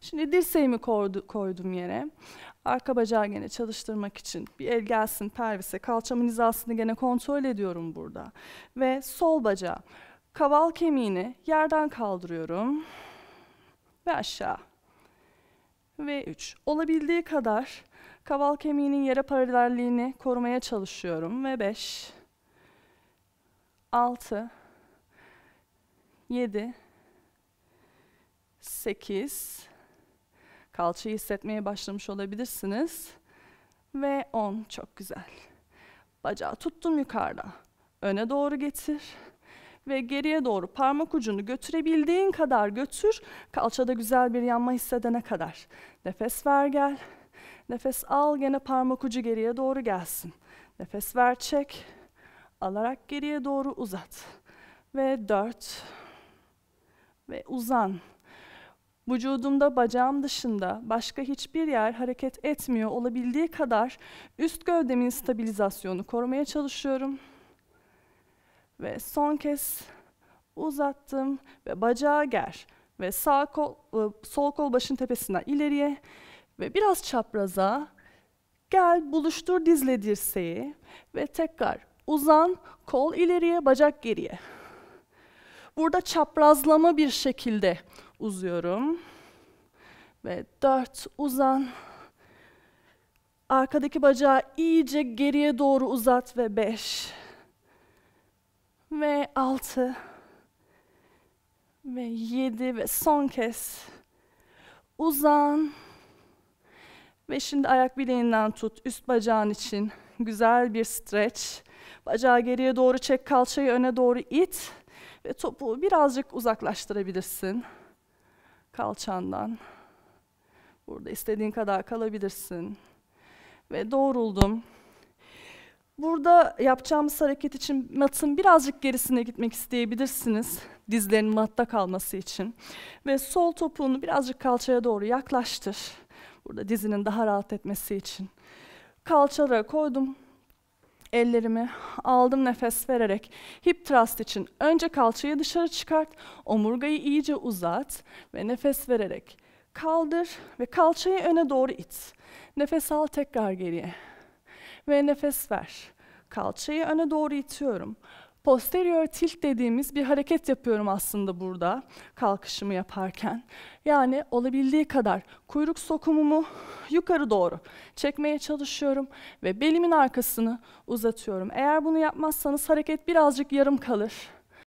Şimdi dirseğimi koydu, koydum yere. Arka bacağı gene çalıştırmak için bir el gelsin pervise. Kalçamın hizasını gene kontrol ediyorum burada. Ve sol bacağı. Kaval kemiğini yerden kaldırıyorum. Ve aşağı. Ve üç. Olabildiği kadar kaval kemiğinin yere paralelliğini korumaya çalışıyorum. Ve beş. Altı. Yedi. Sekiz. Kalçayı hissetmeye başlamış olabilirsiniz. Ve 10 çok güzel. Bacağı tuttum yukarıda. Öne doğru getir ve geriye doğru parmak ucunu götürebildiğin kadar götür. Kalçada güzel bir yanma hissedene kadar. Nefes ver gel. Nefes al gene parmak ucu geriye doğru gelsin. Nefes ver çek. Alarak geriye doğru uzat. Ve dört. Ve uzan. Vücudumda bacağım dışında başka hiçbir yer hareket etmiyor olabildiği kadar üst gövdemin stabilizasyonu korumaya çalışıyorum. Ve son kez uzattım ve bacağı ger ve sağ kol, e, sol kol başın tepesinden ileriye ve biraz çapraza gel buluştur dizle dirseği ve tekrar uzan kol ileriye bacak geriye. Burada çaprazlama bir şekilde uzuyorum. Ve dört uzan. Arkadaki bacağı iyice geriye doğru uzat ve beş. Ve altı. Ve yedi ve son kez. Uzan. Ve şimdi ayak bileğinden tut üst bacağın için. Güzel bir streç. Bacağı geriye doğru çek, kalçayı öne doğru it. Ve topuğu birazcık uzaklaştırabilirsin kalçandan. Burada istediğin kadar kalabilirsin. Ve doğruldum. Burada yapacağımız hareket için matın birazcık gerisine gitmek isteyebilirsiniz. Dizlerin matta kalması için. Ve sol topuğunu birazcık kalçaya doğru yaklaştır. Burada dizinin daha rahat etmesi için. Kalçalara koydum. Ellerimi aldım nefes vererek hip thrust için önce kalçayı dışarı çıkart, omurgayı iyice uzat ve nefes vererek kaldır ve kalçayı öne doğru it. Nefes al tekrar geriye ve nefes ver. Kalçayı öne doğru itiyorum posterior tilt dediğimiz bir hareket yapıyorum aslında burada kalkışımı yaparken. Yani olabildiği kadar kuyruk sokumumu yukarı doğru çekmeye çalışıyorum ve belimin arkasını uzatıyorum. Eğer bunu yapmazsanız hareket birazcık yarım kalır